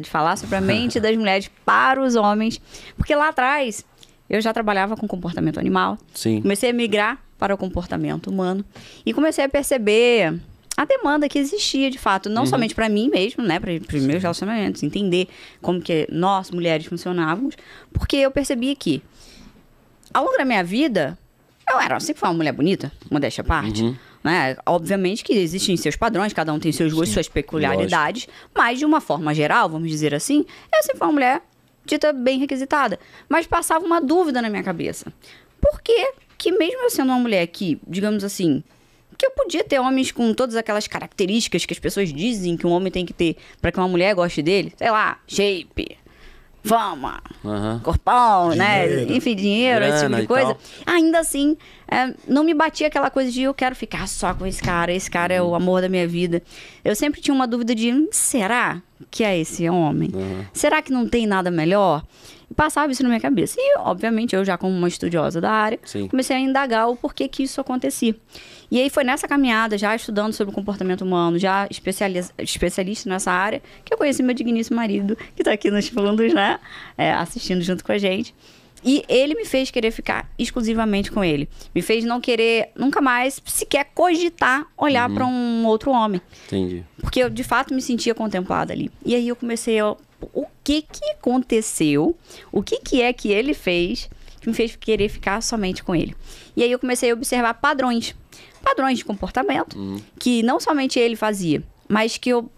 de falar sobre a mente das mulheres para os homens, porque lá atrás eu já trabalhava com comportamento animal. Sim. Comecei a migrar para o comportamento humano e comecei a perceber a demanda que existia de fato, não uhum. somente para mim mesmo, né, para os meus relacionamentos, entender como que nós mulheres funcionávamos, porque eu percebi que ao longo da minha vida eu era sempre assim, uma mulher bonita, modéstia à parte. Uhum. Né? Obviamente que existem seus padrões, cada um tem seus gostos, Sim, suas peculiaridades, lógico. mas de uma forma geral, vamos dizer assim, eu sempre fui uma mulher dita bem requisitada. Mas passava uma dúvida na minha cabeça. Por que, que mesmo eu sendo uma mulher que, digamos assim, que eu podia ter homens com todas aquelas características que as pessoas dizem que um homem tem que ter para que uma mulher goste dele, sei lá, shape, fama, uhum. corpão, né? dinheiro, né? Enfim, dinheiro, esse tipo de coisa. Ainda assim, é, não me batia aquela coisa de eu quero ficar só com esse cara, esse cara é o amor da minha vida. Eu sempre tinha uma dúvida de será que é esse homem? Uhum. Será que não tem nada melhor? passava isso na minha cabeça. E, obviamente, eu já como uma estudiosa da área, Sim. comecei a indagar o porquê que isso acontecia. E aí foi nessa caminhada, já estudando sobre o comportamento humano, já especialista, especialista nessa área, que eu conheci meu digníssimo marido, que está aqui nos fundos, né? É, assistindo junto com a gente. E ele me fez querer ficar exclusivamente com ele. Me fez não querer nunca mais sequer cogitar olhar uhum. para um outro homem. Entendi. Porque eu de fato me sentia contemplada ali. E aí eu comecei a o que que aconteceu? O que que é que ele fez que me fez querer ficar somente com ele? E aí eu comecei a observar padrões, padrões de comportamento uhum. que não somente ele fazia, mas que eu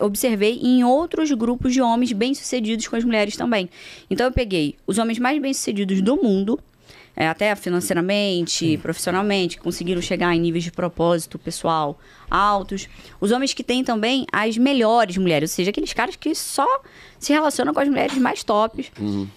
observei em outros grupos de homens bem-sucedidos com as mulheres também. Então eu peguei os homens mais bem-sucedidos do mundo, é, até financeiramente, Sim. profissionalmente, conseguiram chegar em níveis de propósito pessoal altos. Os homens que têm também as melhores mulheres, ou seja, aqueles caras que só se relacionam com as mulheres mais tops. Uhum.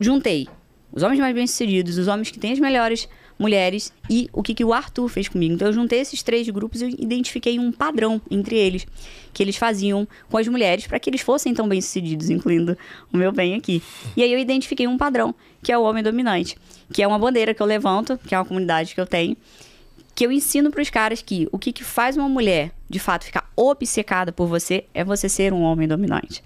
Juntei os homens mais bem-sucedidos, os homens que têm as melhores mulheres e o que, que o Arthur fez comigo. Então eu juntei esses três grupos e identifiquei um padrão entre eles que eles faziam com as mulheres para que eles fossem tão bem-sucedidos, incluindo o meu bem aqui. E aí eu identifiquei um padrão, que é o homem dominante, que é uma bandeira que eu levanto, que é uma comunidade que eu tenho, que eu ensino para os caras que o que, que faz uma mulher de fato ficar obcecada por você é você ser um homem dominante.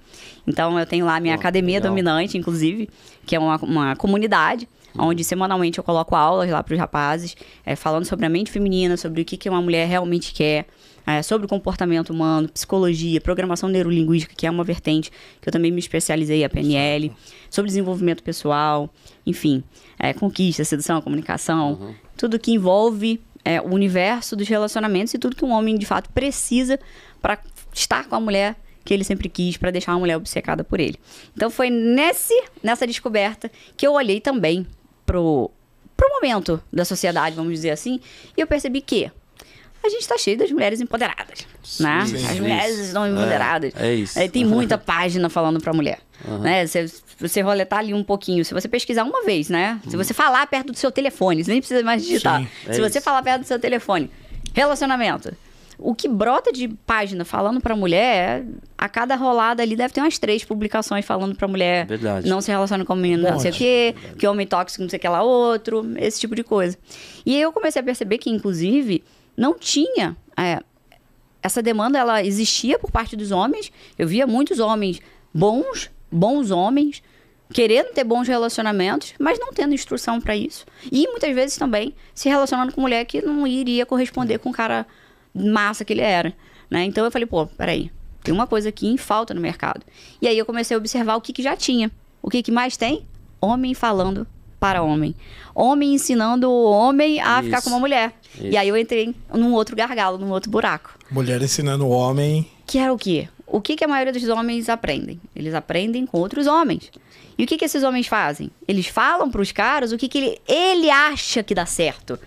Então eu tenho lá minha oh, academia legal. dominante, inclusive, que é uma, uma comunidade onde semanalmente eu coloco aulas lá para os rapazes, é, falando sobre a mente feminina, sobre o que, que uma mulher realmente quer, é, sobre o comportamento humano, psicologia, programação neurolinguística, que é uma vertente que eu também me especializei, a PNL, sobre desenvolvimento pessoal, enfim, é, conquista, sedução, comunicação, uhum. tudo que envolve é, o universo dos relacionamentos e tudo que um homem de fato precisa para estar com a mulher que ele sempre quis para deixar uma mulher obcecada por ele. Então foi nesse nessa descoberta que eu olhei também pro, pro momento da sociedade, vamos dizer assim, e eu percebi que a gente tá cheio das mulheres empoderadas, né? Sim, As mulheres isso. estão empoderadas. É, é isso. É, tem muita página falando pra mulher, uhum. né? Se você roletar ali um pouquinho, se você pesquisar uma vez, né? Se você uhum. falar perto do seu telefone, você nem precisa mais digitar. Sim, é se você falar perto do seu telefone, relacionamento, o que brota de página falando para mulher, a cada rolada ali deve ter umas três publicações falando para mulher Verdade. não se relaciona com menino, não sei o quê, que homem tóxico, não sei o que lá outro, esse tipo de coisa. E aí eu comecei a perceber que, inclusive, não tinha. É, essa demanda ela existia por parte dos homens. Eu via muitos homens bons, bons homens, querendo ter bons relacionamentos, mas não tendo instrução para isso. E muitas vezes também se relacionando com mulher que não iria corresponder com o cara massa que ele era. Né? Então eu falei, pô, peraí, tem uma coisa aqui em falta no mercado. E aí eu comecei a observar o que, que já tinha. O que, que mais tem? Homem falando para homem. Homem ensinando o homem a Isso. ficar com uma mulher. Isso. E aí eu entrei num outro gargalo, num outro buraco. Mulher ensinando o homem. Que era o quê? O que, que a maioria dos homens aprendem? Eles aprendem com outros homens. E o que, que esses homens fazem? Eles falam para os caras o que, que ele, ele acha que dá certo.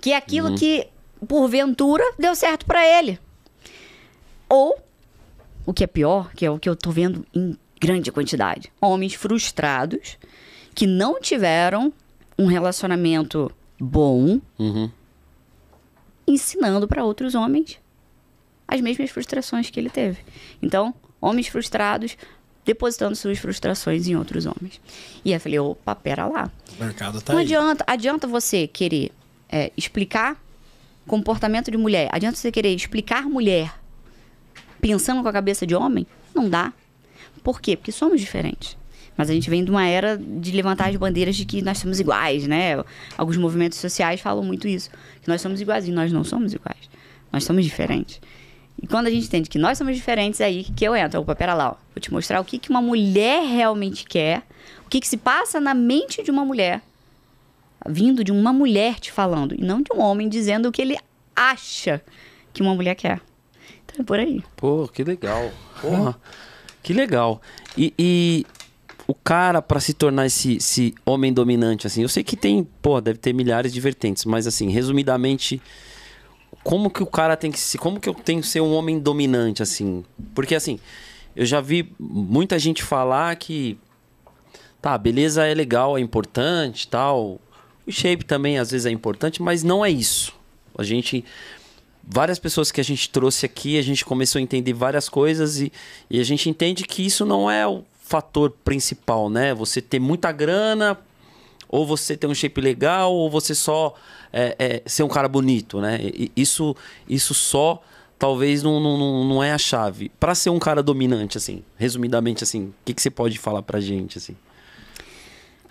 Que é aquilo uhum. que porventura, deu certo para ele. Ou, o que é pior, que é o que eu tô vendo em grande quantidade, homens frustrados que não tiveram um relacionamento bom, uhum. ensinando para outros homens as mesmas frustrações que ele teve. Então, homens frustrados depositando suas frustrações em outros homens. E eu falei, opa, pera lá. O mercado tá Não aí. adianta, adianta você querer é, explicar comportamento de mulher. Adianta você querer explicar mulher pensando com a cabeça de homem? Não dá. Por quê? Porque somos diferentes. Mas a gente vem de uma era de levantar as bandeiras de que nós somos iguais, né? Alguns movimentos sociais falam muito isso, que nós somos iguais e nós não somos iguais. Nós somos diferentes. E quando a gente entende que nós somos diferentes, é aí que eu entro. Opa, pera lá, ó. vou te mostrar o que, que uma mulher realmente quer, o que, que se passa na mente de uma mulher vindo de uma mulher te falando, e não de um homem dizendo o que ele acha que uma mulher quer. Então é por aí. Pô, que legal. Porra, que legal. E, e o cara, para se tornar esse, esse, homem dominante, assim, eu sei que tem, pô, deve ter milhares de vertentes, mas assim, resumidamente, como que o cara tem que se. Como que eu tenho que ser um homem dominante, assim? Porque assim, eu já vi muita gente falar que. Tá, beleza é legal, é importante tal shape também às vezes é importante, mas não é isso. A gente várias pessoas que a gente trouxe aqui, a gente começou a entender várias coisas e, e a gente entende que isso não é o fator principal, né? Você ter muita grana, ou você ter um shape legal, ou você só é, é, ser um cara bonito, né? E isso, isso só talvez não, não, não é a chave. Para ser um cara dominante, assim, resumidamente, assim, o que, que você pode falar pra gente, assim?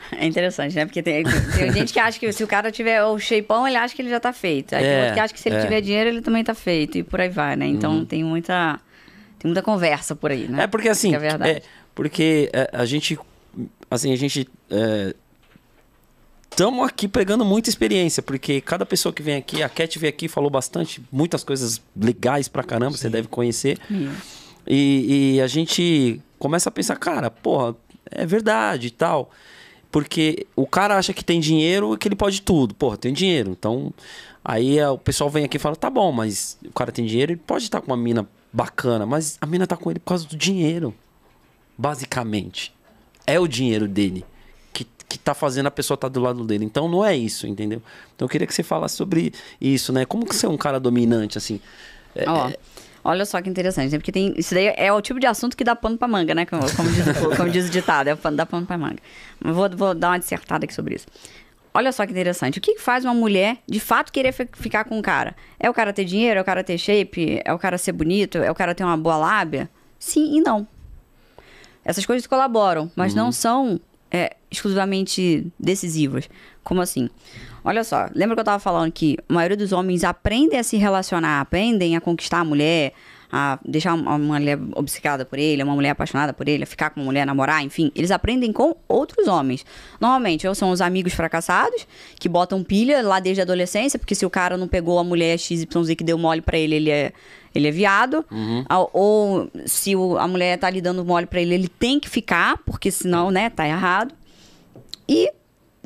É interessante, né? Porque tem, tem gente que acha que se o cara tiver o shapeão, ele acha que ele já tá feito. Aí é, tem outro que acha que se ele é. tiver dinheiro, ele também tá feito. E por aí vai, né? Então uhum. tem muita. Tem muita conversa por aí, né? É porque assim. É, é porque é, a gente. Assim, a gente. Estamos é, aqui pegando muita experiência, porque cada pessoa que vem aqui, a Cat veio aqui falou bastante, muitas coisas legais pra caramba, Sim. você deve conhecer. E, e, a gente começa a pensar, cara, porra, é verdade e tal. Porque o cara acha que tem dinheiro e que ele pode tudo. Porra, tem dinheiro. Então, aí é, o pessoal vem aqui e fala: tá bom, mas o cara tem dinheiro, ele pode estar com uma mina bacana, mas a mina tá com ele por causa do dinheiro. Basicamente. É o dinheiro dele que, que tá fazendo a pessoa estar tá do lado dele. Então não é isso, entendeu? Então eu queria que você falasse sobre isso, né? Como que você é um cara dominante, assim? É, oh. Olha só que interessante, né? Porque tem, isso daí é o tipo de assunto que dá pano pra manga, né? Como, como, diz, como diz, o ditado, é pano, dá pano pra manga. Vou, vou dar uma dissertada aqui sobre isso. Olha só que interessante. O que faz uma mulher de fato querer ficar com um cara? É o cara ter dinheiro? É o cara ter shape? É o cara ser bonito? É o cara ter uma boa lábia? Sim e não. Essas coisas colaboram, mas uhum. não são é, exclusivamente decisivas. Como assim? Olha só, lembra que eu estava falando que a maioria dos homens aprendem a se relacionar, aprendem a conquistar a mulher, a deixar uma mulher obcecada por ele, uma mulher apaixonada por ele, a ficar com uma mulher, namorar, enfim, eles aprendem com outros homens. Normalmente, ou são os amigos fracassados, que botam pilha lá desde a adolescência, porque se o cara não pegou a mulher XYZ que deu mole para ele, ele é, ele é viado. Uhum. Ou se a mulher tá lhe dando mole para ele, ele tem que ficar, porque senão, né, tá errado. E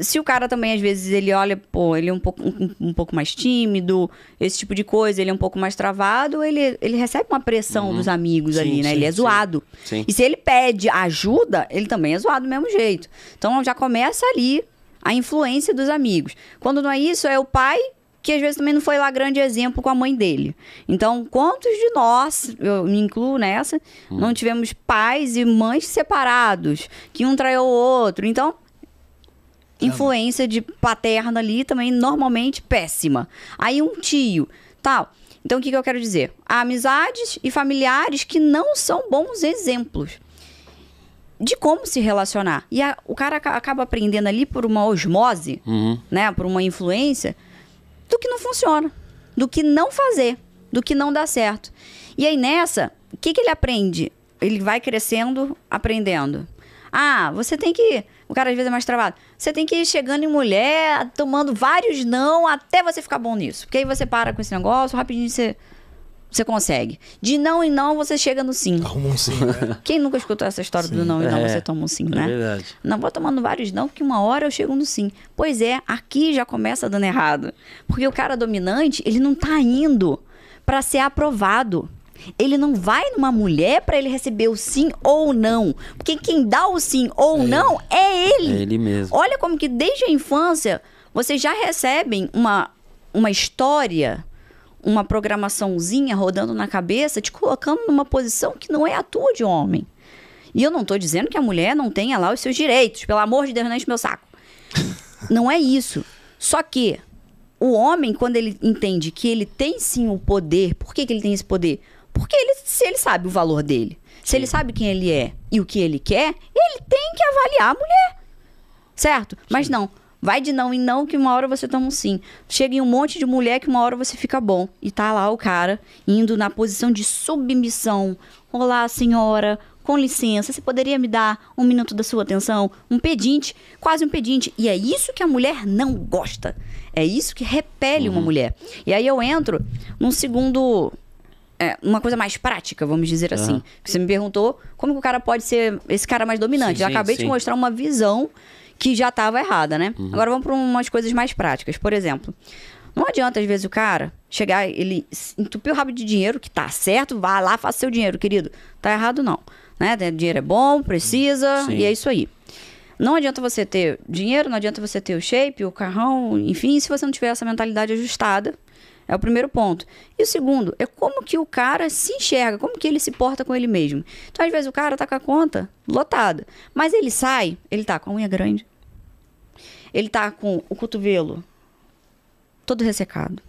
se o cara também, às vezes, ele olha, pô, ele é um pouco, um, um, pouco mais tímido, esse tipo de coisa, ele é um pouco mais travado, ele, ele recebe uma pressão uhum. dos amigos sim, ali, né? Sim, ele é zoado. Sim. E se ele pede ajuda, ele também é zoado do mesmo jeito. Então já começa ali a influência dos amigos. Quando não é isso, é o pai que às vezes também não foi lá grande exemplo com a mãe dele. Então, quantos de nós, eu me incluo nessa, hum. não tivemos pais e mães separados, que um traiu o outro? Então, influência de paterna ali também normalmente péssima. Aí um tio, tal. Então o que, que eu quero dizer? Há amizades e familiares que não são bons exemplos de como se relacionar. E a, o cara acaba aprendendo ali por uma osmose, uhum. né, por uma influência, do que não funciona, do que não fazer, do que não dá certo. E aí nessa, o que, que ele aprende? Ele vai crescendo, aprendendo. Ah, você tem que o cara às vezes é mais travado. Você tem que ir chegando em mulher, tomando vários não, até você ficar bom nisso. Porque aí você para com esse negócio, rapidinho você, você consegue. De não em não, você chega no sim. Arruma um sim. Né? Quem nunca escutou essa história sim. do não e não, é, você toma um sim, é né? É verdade. Não vou tomando vários não, que uma hora eu chego no sim. Pois é, aqui já começa dando errado. Porque o cara dominante, ele não tá indo para ser aprovado. Ele não vai numa mulher para ele receber o sim ou não. Porque quem dá o sim ou é não ele. é ele. É ele mesmo. Olha como que desde a infância vocês já recebem uma, uma história, uma programaçãozinha rodando na cabeça, te colocando numa posição que não é a tua de homem. E eu não tô dizendo que a mulher não tenha lá os seus direitos. Pelo amor de Deus, não enche meu saco. não é isso. Só que o homem, quando ele entende que ele tem sim o poder, por que, que ele tem esse poder? Porque ele, se ele sabe o valor dele, se ele sabe quem ele é e o que ele quer, ele tem que avaliar a mulher. Certo? Sim. Mas não. Vai de não em não, que uma hora você toma um sim. Chega em um monte de mulher que uma hora você fica bom. E tá lá o cara indo na posição de submissão. Olá, senhora, com licença, você poderia me dar um minuto da sua atenção? Um pedinte, quase um pedinte. E é isso que a mulher não gosta. É isso que repele uhum. uma mulher. E aí eu entro num segundo é, uma coisa mais prática, vamos dizer uhum. assim. Você me perguntou como que o cara pode ser esse cara mais dominante. Sim, Eu acabei sim. de mostrar uma visão que já estava errada, né? Uhum. Agora vamos para umas coisas mais práticas. Por exemplo, não adianta às vezes o cara chegar, ele entupiu o rabo de dinheiro, que tá certo, vá lá, faça seu dinheiro, querido. Tá errado não, né? Dinheiro é bom, precisa, Sim. e é isso aí. Não adianta você ter dinheiro, não adianta você ter o shape, o carrão, enfim, se você não tiver essa mentalidade ajustada, é o primeiro ponto. E o segundo é como que o cara se enxerga, como que ele se porta com ele mesmo. Então, às vezes, o cara tá com a conta lotada, mas ele sai, ele tá com a unha grande, ele tá com o cotovelo todo ressecado.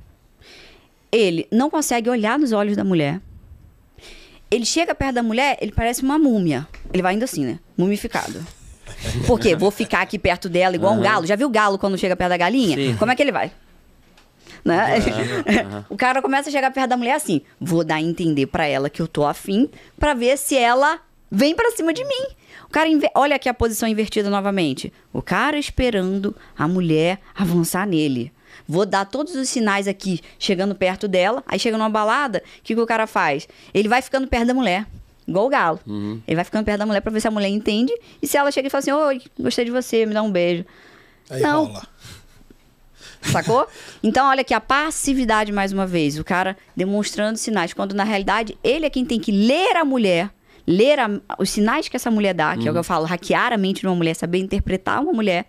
Ele não consegue olhar nos olhos da mulher. Ele chega perto da mulher, ele parece uma múmia. Ele vai indo assim, né? Mumificado. Porque vou ficar aqui perto dela igual uhum. um galo. Já viu o galo quando chega perto da galinha? Sim. Como é que ele vai? né? Uhum, uhum. o cara começa a chegar perto da mulher assim, vou dar a entender para ela que eu tô afim, para ver se ela vem para cima de mim. O cara, olha aqui a posição invertida novamente. O cara esperando a mulher avançar nele. Vou dar todos os sinais aqui, chegando perto dela. Aí chega numa balada, o que, que o cara faz? Ele vai ficando perto da mulher. Igual o galo. Uhum. Ele vai ficando perto da mulher pra ver se a mulher entende. E se ela chega e fala assim: Oi, gostei de você, me dá um beijo. Aí Não. Rola. Sacou? Então, olha aqui a passividade mais uma vez. O cara demonstrando sinais. Quando na realidade, ele é quem tem que ler a mulher ler a, os sinais que essa mulher dá, que é o que eu uhum. falo, hackear a mente de uma mulher, saber interpretar uma mulher,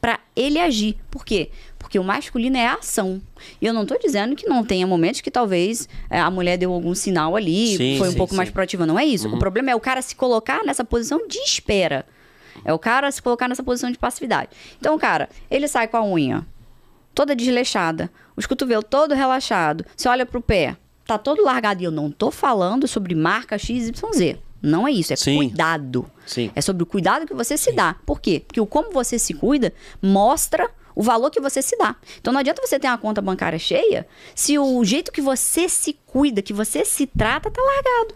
para ele agir. Por quê? Porque o masculino é a ação. E eu não estou dizendo que não tenha momentos que talvez é, a mulher deu algum sinal ali, sim, foi um sim, pouco sim. mais proativa. Não é isso. Uhum. O problema é o cara se colocar nessa posição de espera. É o cara se colocar nessa posição de passividade. Então, cara, ele sai com a unha toda desleixada, os cotovelos todo relaxado, você olha pro pé, tá todo largado. E eu não tô falando sobre marca XYZ. Não é isso, é Sim. cuidado. Sim. É sobre o cuidado que você se dá. Por quê? Porque o como você se cuida mostra o valor que você se dá. Então não adianta você ter uma conta bancária cheia se o jeito que você se cuida, que você se trata, tá largado.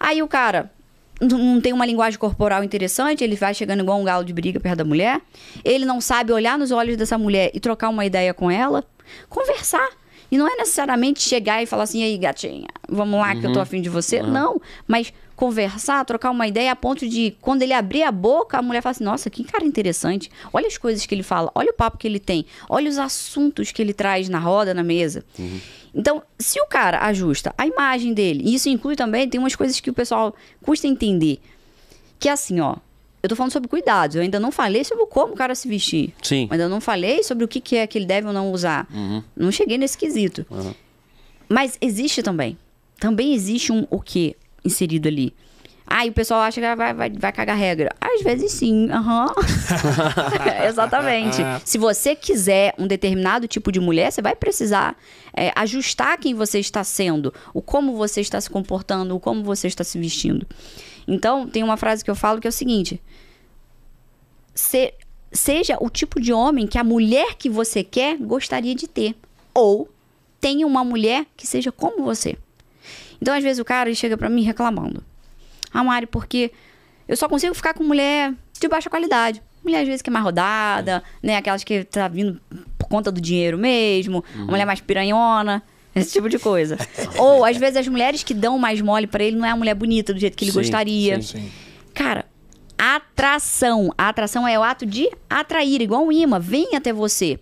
Aí o cara não tem uma linguagem corporal interessante, ele vai chegando igual um galo de briga perto da mulher. Ele não sabe olhar nos olhos dessa mulher e trocar uma ideia com ela. Conversar. E não é necessariamente chegar e falar assim, aí, gatinha, vamos lá que eu tô uhum. afim de você. Uhum. Não, mas conversar, trocar uma ideia a ponto de quando ele abrir a boca, a mulher fala assim: "Nossa, que cara interessante. Olha as coisas que ele fala, olha o papo que ele tem, olha os assuntos que ele traz na roda, na mesa". Uhum. Então, se o cara ajusta a imagem dele, e isso inclui também tem umas coisas que o pessoal custa entender, que é assim, ó, eu tô falando sobre cuidados, eu ainda não falei sobre como o cara se vestir. Sim. Eu ainda não falei sobre o que, que é que ele deve ou não usar. Uhum. Não cheguei nesse quesito. Uhum. Mas existe também. Também existe um o quê? inserido ali. Ah, e o pessoal acha que vai, vai, vai cagar regra. Às vezes sim, aham. Uhum. Exatamente. Ah. Se você quiser um determinado tipo de mulher, você vai precisar é, ajustar quem você está sendo, o como você está se comportando, o como você está se vestindo. Então, tem uma frase que eu falo que é o seguinte: se, seja o tipo de homem que a mulher que você quer gostaria de ter. Ou tenha uma mulher que seja como você. Então, às vezes, o cara chega para mim reclamando. Ah, Mari, porque eu só consigo ficar com mulher de baixa qualidade. Mulher, às vezes, que é mais rodada, né? Aquelas que tá vindo por conta do dinheiro mesmo. Uhum. Mulher mais piranhona. Esse tipo de coisa. Ou, às vezes, as mulheres que dão mais mole para ele não é a mulher bonita do jeito que ele sim, gostaria. Sim, sim. Cara, atração. A atração é o ato de atrair, igual um imã. Vem até você.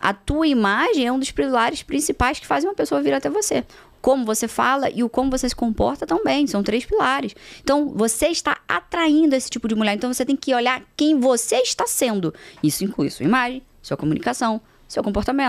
A tua imagem é um dos pilares principais que fazem uma pessoa vir até você como você fala e o como você se comporta também. São três pilares. Então, você está atraindo esse tipo de mulher. Então, você tem que olhar quem você está sendo. Isso inclui sua imagem, sua comunicação, seu comportamento.